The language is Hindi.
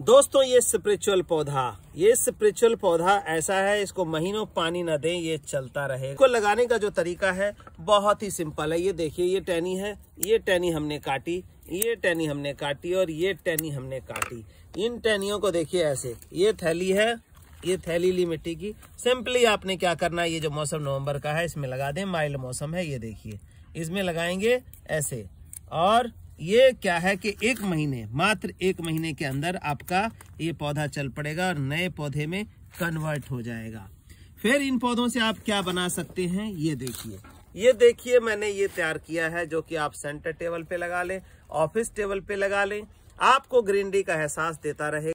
दोस्तों ये स्पिरिचुअल पौधा ये स्पिरिचुअल पौधा ऐसा है इसको महीनों पानी न दें ये चलता रहे इसको लगाने का जो तरीका है बहुत ही सिंपल है ये देखिए ये टैनी है ये टैनी हमने काटी ये टैनी हमने काटी और ये टैनी हमने काटी इन टैनियों को देखिए ऐसे ये थैली है ये थैली ली मिट्टी की सिंपली आपने क्या करना है ये जो मौसम नवम्बर का है इसमें लगा दें माइल्ड मौसम है ये देखिए इसमें लगाएंगे ऐसे और ये क्या है कि एक महीने मात्र एक महीने के अंदर आपका ये पौधा चल पड़ेगा और नए पौधे में कन्वर्ट हो जाएगा फिर इन पौधों से आप क्या बना सकते हैं ये देखिए ये देखिए मैंने ये तैयार किया है जो कि आप सेंटर टेबल पे लगा लें ऑफिस टेबल पे लगा लें आपको ग्रीनरी का एहसास देता रहेगा